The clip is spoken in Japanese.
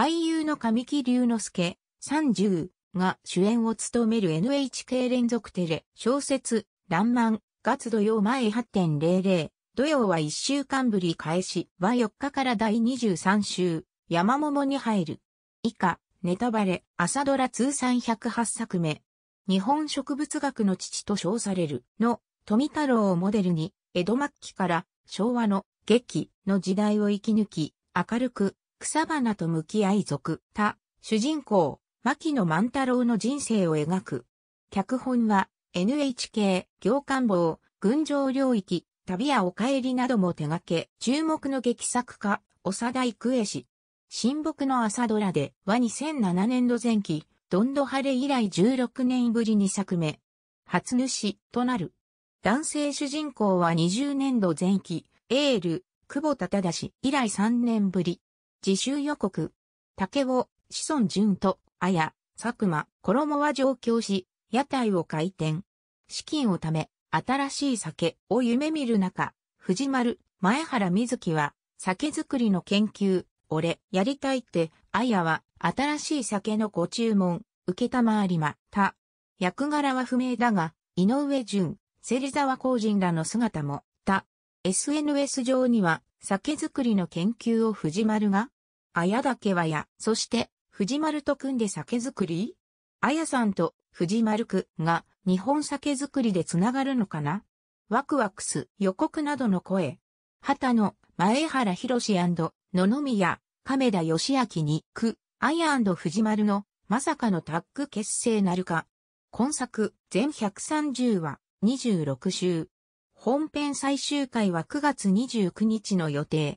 俳優の神木隆之介、30が主演を務める NHK 連続テレ、小説、らんまん、月土曜前8.00、土曜は1週間ぶり開始は4日から第23週、山桃に入る。以下、ネタバレ、朝ドラ通算108作目。日本植物学の父と称されるの富太郎をモデルに、江戸末期から昭和の劇の時代を生き抜き、明るく草花と向き合い族、他、主人公、牧野万太郎の人生を描く。脚本は、NHK、行間房、群青領域、旅やお帰りなども手掛け、注目の劇作家、長田育恵氏。新木の朝ドラでは2007年度前期、どんど晴れ以来16年ぶり2作目。初主となる。男性主人公は20年度前期、エール、久保忠氏以来3年ぶり。自習予告。竹を、子孫淳と、あや、佐久間、衣は上京し、屋台を開店。資金を貯め、新しい酒を夢見る中、藤丸、前原瑞希は、酒造りの研究、俺、やりたいって、あやは、新しい酒のご注文、受けたまわりまた。役柄は不明だが、井上淳、芹沢公人らの姿も、た。SNS 上には、酒造りの研究を藤丸が、綾岳はや、そして藤丸と組んで酒造り綾さんと藤丸区が日本酒造りでつながるのかなワクワクス予告などの声。畑の前原博士野々宮亀田義明に区綾藤丸のまさかのタッグ結成なるか。今作全130話26週。本編最終回は9月29日の予定。